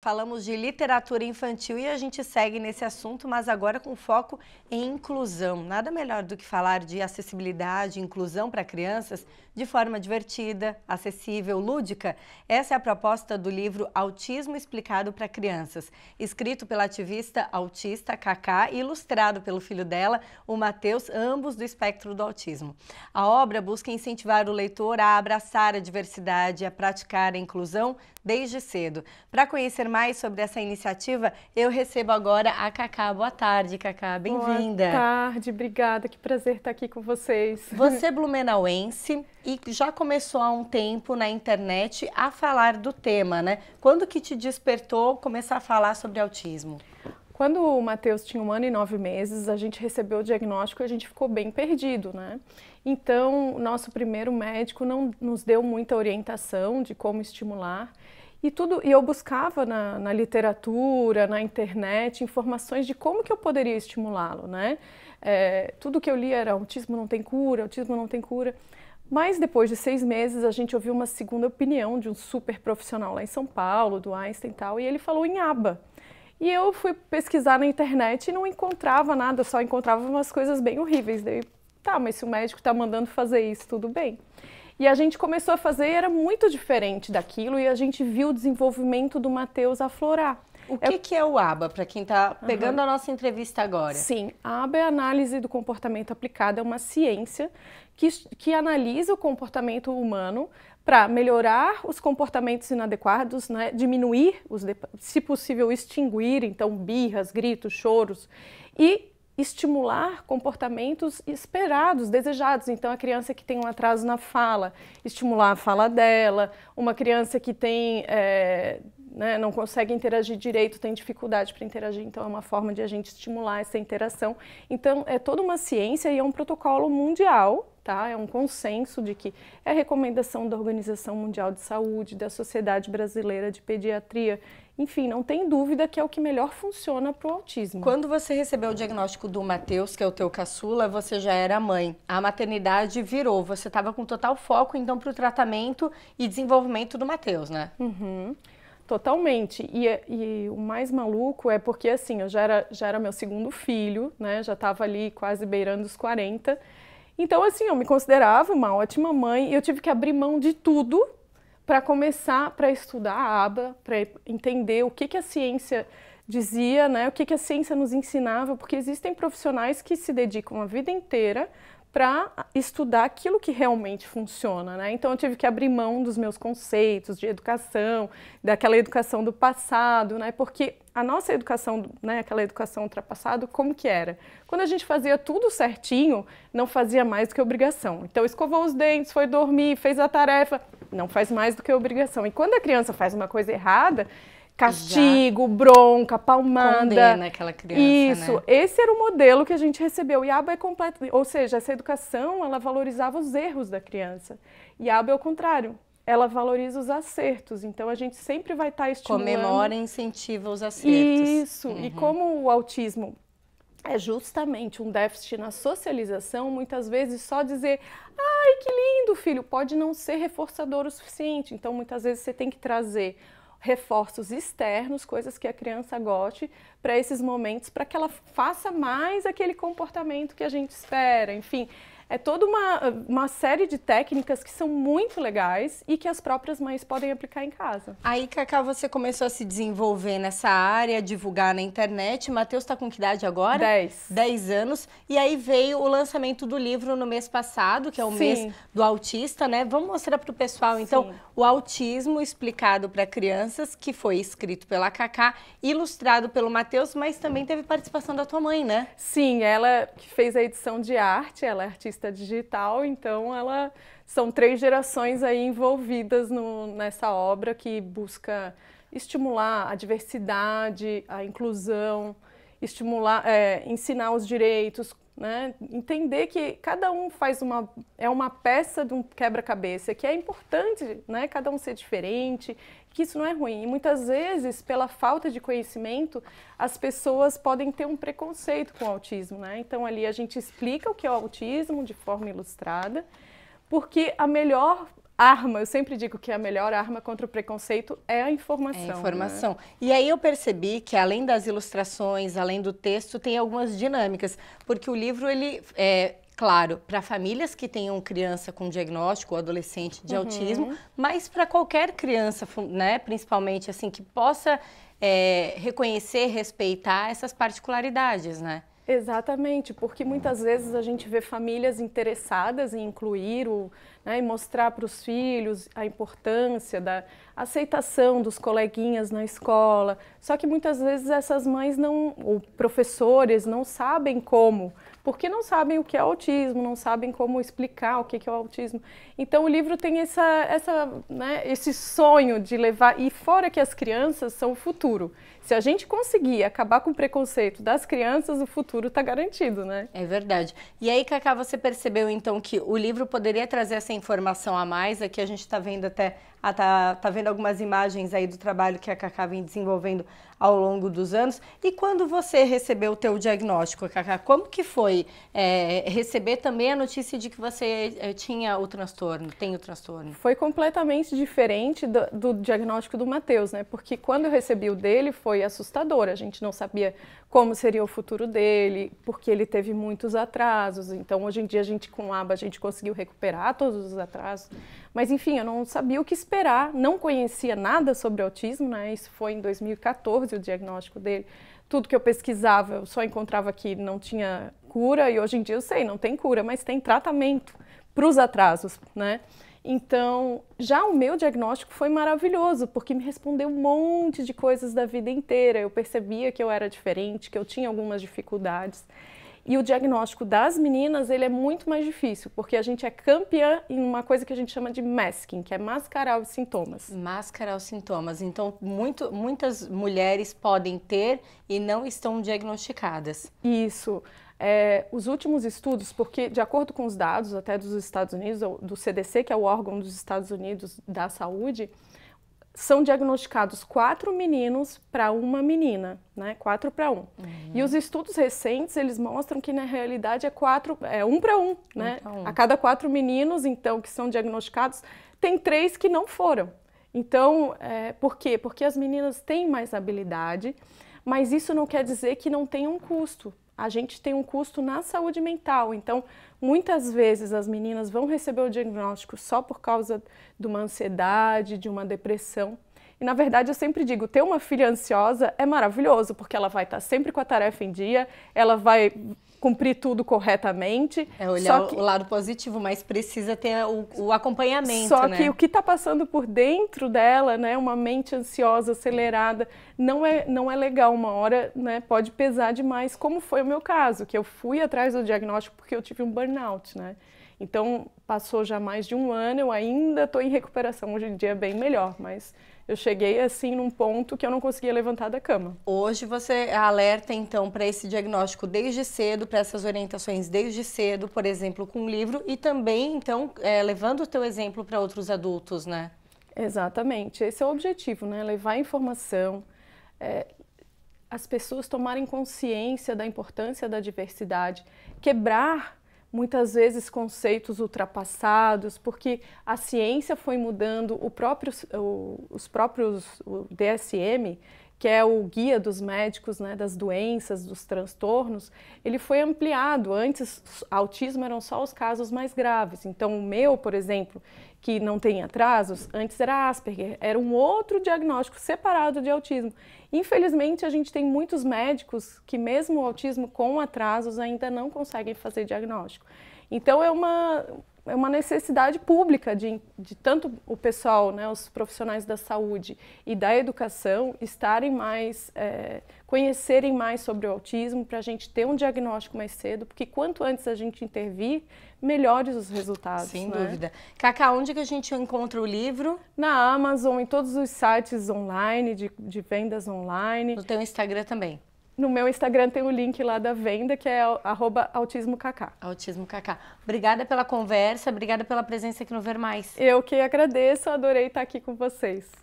Falamos de literatura infantil e a gente segue nesse assunto, mas agora com foco em inclusão. Nada melhor do que falar de acessibilidade, inclusão para crianças de forma divertida, acessível, lúdica. Essa é a proposta do livro Autismo Explicado para Crianças, escrito pela ativista autista Kaká e ilustrado pelo filho dela, o Matheus, ambos do espectro do autismo. A obra busca incentivar o leitor a abraçar a diversidade, a praticar a inclusão desde cedo. Para conhecer mais sobre essa iniciativa, eu recebo agora a Cacá. Boa tarde, Cacá. Bem-vinda. Boa tarde, obrigada. Que prazer estar aqui com vocês. Você é blumenauense e já começou há um tempo na internet a falar do tema, né? Quando que te despertou começar a falar sobre autismo? Quando o Matheus tinha um ano e nove meses, a gente recebeu o diagnóstico e a gente ficou bem perdido, né? Então, nosso primeiro médico não nos deu muita orientação de como estimular e tudo, e eu buscava na, na literatura, na internet, informações de como que eu poderia estimulá-lo, né? É, tudo que eu li era autismo não tem cura, autismo não tem cura. Mas depois de seis meses, a gente ouviu uma segunda opinião de um super profissional lá em São Paulo, do Einstein e tal, e ele falou em aba. E eu fui pesquisar na internet e não encontrava nada, só encontrava umas coisas bem horríveis. Daí, tá, mas se o médico está mandando fazer isso, tudo bem. E a gente começou a fazer, era muito diferente daquilo, e a gente viu o desenvolvimento do Matheus aflorar. O que é, que é o ABA, para quem está pegando uhum. a nossa entrevista agora? Sim, a ABA é a análise do comportamento aplicado, é uma ciência que, que analisa o comportamento humano para melhorar os comportamentos inadequados, né, diminuir, os, se possível, extinguir, então, birras, gritos, choros, e estimular comportamentos esperados, desejados. Então, a criança que tem um atraso na fala, estimular a fala dela, uma criança que tem. É, né, não consegue interagir direito, tem dificuldade para interagir, então é uma forma de a gente estimular essa interação. Então, é toda uma ciência e é um protocolo mundial tá? É um consenso de que é recomendação da Organização Mundial de Saúde, da Sociedade Brasileira de Pediatria, enfim, não tem dúvida que é o que melhor funciona para o autismo. Quando você recebeu o diagnóstico do Matheus, que é o teu caçula, você já era mãe. A maternidade virou, você estava com total foco então para o tratamento e desenvolvimento do Matheus, né? Uhum. Totalmente. E, é, e, o mais maluco é porque assim, eu já era, já era meu segundo filho, né? Já estava ali quase beirando os 40. Então, assim, eu me considerava uma ótima mãe e eu tive que abrir mão de tudo para começar para estudar a aba, para entender o que, que a ciência dizia, né, o que, que a ciência nos ensinava, porque existem profissionais que se dedicam a vida inteira para estudar aquilo que realmente funciona, né? Então eu tive que abrir mão dos meus conceitos de educação, daquela educação do passado, né? Porque a nossa educação, né, aquela educação ultrapassada, como que era? Quando a gente fazia tudo certinho, não fazia mais do que obrigação. Então, escovou os dentes, foi dormir, fez a tarefa, não faz mais do que obrigação. E quando a criança faz uma coisa errada, castigo, Já bronca, palmada. Condena aquela criança, né? Isso, né? esse era o modelo que a gente recebeu. E a aba é completa, ou seja, essa educação, ela valorizava os erros da criança. E a aba é o contrário, ela valoriza os acertos. Então a gente sempre vai estar tá estimulando. Comemora e incentiva os acertos. Isso. Uhum. E como o autismo é justamente um déficit na socialização, muitas vezes só dizer, ai que lindo, filho, pode não ser reforçador o suficiente. Então muitas vezes você tem que trazer reforços externos, coisas que a criança goste, para esses momentos, para que ela faça mais aquele comportamento que a gente espera. Enfim, é toda uma, uma série de técnicas que são muito legais e que as próprias mães podem aplicar em casa. Aí, Cacá, você começou a se desenvolver nessa área, divulgar na internet. Matheus está com que idade agora? 10. 10 anos. E aí veio o lançamento do livro no mês passado, que é o Sim. mês do autista, né? Vamos mostrar para o pessoal, então, Sim. o autismo explicado para crianças, que foi escrito pela Cacá, ilustrado pelo Matheus, mas também teve participação da tua mãe, né? Sim, ela que fez a edição de arte, ela é artista digital, então ela são três gerações aí envolvidas no, nessa obra que busca estimular a diversidade, a inclusão, estimular, é, ensinar os direitos, né? entender que cada um faz uma é uma peça de um quebra-cabeça, que é importante, né? Cada um ser diferente, que isso não é ruim. E muitas vezes, pela falta de conhecimento, as pessoas podem ter um preconceito com o autismo, né? Então ali a gente explica o que é o autismo de forma ilustrada, porque a melhor arma, eu sempre digo que a melhor arma contra o preconceito é a informação. É a né? informação. Né? E aí eu percebi que além das ilustrações, além do texto, tem algumas dinâmicas, porque o livro ele é, claro, para famílias que tenham criança com diagnóstico ou adolescente de uhum. autismo, mas para qualquer criança, né, principalmente assim, que possa é, reconhecer, respeitar essas particularidades, né? Exatamente, porque muitas vezes a gente vê famílias interessadas em incluir o, né, e mostrar para os filhos a importância da aceitação dos coleguinhas na escola. Só que muitas vezes essas mães não, ou professores não sabem como porque não sabem o que é autismo, não sabem como explicar o que é o autismo. Então o livro tem essa, essa, né, esse sonho de levar, e fora que as crianças são o futuro. Se a gente conseguir acabar com o preconceito das crianças, o futuro está garantido, né? É verdade. E aí, Cacá, você percebeu então que o livro poderia trazer essa informação a mais? Aqui a gente está vendo até ah, tá, tá vendo algumas imagens aí do trabalho que a Cacá vem desenvolvendo ao longo dos anos. E quando você recebeu o teu diagnóstico, Cacá, como que foi é, receber também a notícia de que você é, tinha o transtorno, tem o transtorno? Foi completamente diferente do, do diagnóstico do Matheus, né? Porque quando eu recebi o dele, foi foi assustadora. A gente não sabia como seria o futuro dele, porque ele teve muitos atrasos. Então, hoje em dia, a gente com aba a gente conseguiu recuperar todos os atrasos. Mas, enfim, eu não sabia o que esperar, não conhecia nada sobre autismo, né? Isso foi em 2014 o diagnóstico dele. Tudo que eu pesquisava, eu só encontrava que não tinha cura, e hoje em dia eu sei, não tem cura, mas tem tratamento para os atrasos, né? Então, já o meu diagnóstico foi maravilhoso, porque me respondeu um monte de coisas da vida inteira. Eu percebia que eu era diferente, que eu tinha algumas dificuldades. E o diagnóstico das meninas, ele é muito mais difícil, porque a gente é campeã em uma coisa que a gente chama de masking, que é mascarar os sintomas. Mascarar os sintomas. Então, muito, muitas mulheres podem ter e não estão diagnosticadas. Isso. É, os últimos estudos, porque de acordo com os dados até dos Estados Unidos, do CDC, que é o órgão dos Estados Unidos da saúde, são diagnosticados quatro meninos para uma menina, né? Quatro para um. Uhum. E os estudos recentes eles mostram que na realidade é quatro, é um para um, né? Um. A cada quatro meninos então que são diagnosticados tem três que não foram. Então, é, por quê? Porque as meninas têm mais habilidade, mas isso não quer dizer que não tenha um custo a gente tem um custo na saúde mental. Então, muitas vezes as meninas vão receber o diagnóstico só por causa de uma ansiedade, de uma depressão. E na verdade eu sempre digo, ter uma filha ansiosa é maravilhoso, porque ela vai estar sempre com a tarefa em dia, ela vai cumprir tudo corretamente. É olhar que, o lado positivo, mas precisa ter o, o acompanhamento. Só né? que o que está passando por dentro dela, né, uma mente ansiosa, acelerada, não é, não é legal. Uma hora né, pode pesar demais, como foi o meu caso, que eu fui atrás do diagnóstico porque eu tive um burnout. Né? Então, Passou já mais de um ano, eu ainda estou em recuperação. Hoje em dia é bem melhor, mas eu cheguei assim num ponto que eu não conseguia levantar da cama. Hoje você é alerta então para esse diagnóstico desde cedo, para essas orientações desde cedo, por exemplo, com o livro e também então é, levando o teu exemplo para outros adultos, né? Exatamente, esse é o objetivo, né? Levar informação, é, as pessoas tomarem consciência da importância da diversidade, quebrar muitas vezes conceitos ultrapassados, porque a ciência foi mudando, próprio, o, os próprios o DSM que é o guia dos médicos né, das doenças, dos transtornos, ele foi ampliado. Antes, autismo eram só os casos mais graves. Então, o meu, por exemplo, que não tem atrasos, antes era Asperger, era um outro diagnóstico separado de autismo. Infelizmente, a gente tem muitos médicos que, mesmo o autismo com atrasos, ainda não conseguem fazer diagnóstico. Então, é uma, é uma necessidade pública de, de tanto o pessoal, né, os profissionais da saúde e da educação estarem mais, é, conhecerem mais sobre o autismo para a gente ter um diagnóstico mais cedo, porque quanto antes a gente intervir, melhores os resultados. Sem né? dúvida. Cacá, onde que a gente encontra o livro? Na Amazon, em todos os sites online, de, de vendas online. No teu Instagram também. No meu Instagram tem o link lá da venda, que é autismocacá. Autismocacá. Obrigada pela conversa, obrigada pela presença aqui no Ver Mais. Eu que agradeço, adorei estar aqui com vocês.